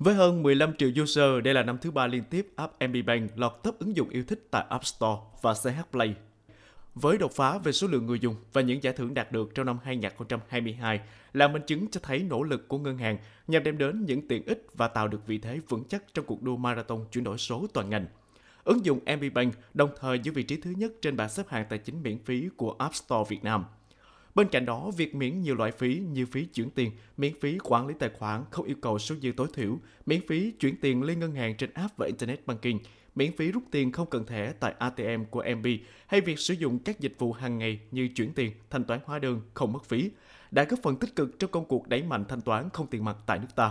Với hơn 15 triệu user, đây là năm thứ ba liên tiếp app MB Bank lọt top ứng dụng yêu thích tại App Store và CH Play. Với đột phá về số lượng người dùng và những giải thưởng đạt được trong năm 2022 là minh chứng cho thấy nỗ lực của ngân hàng nhằm đem đến những tiện ích và tạo được vị thế vững chắc trong cuộc đua marathon chuyển đổi số toàn ngành. Ứng dụng MB Bank đồng thời giữ vị trí thứ nhất trên bảng xếp hạng tài chính miễn phí của App Store Việt Nam – Bên cạnh đó, việc miễn nhiều loại phí như phí chuyển tiền, miễn phí quản lý tài khoản không yêu cầu số dư tối thiểu, miễn phí chuyển tiền lên ngân hàng trên app và Internet Banking, miễn phí rút tiền không cần thẻ tại ATM của MB hay việc sử dụng các dịch vụ hàng ngày như chuyển tiền, thanh toán hóa đơn không mất phí đã góp phần tích cực trong công cuộc đẩy mạnh thanh toán không tiền mặt tại nước ta.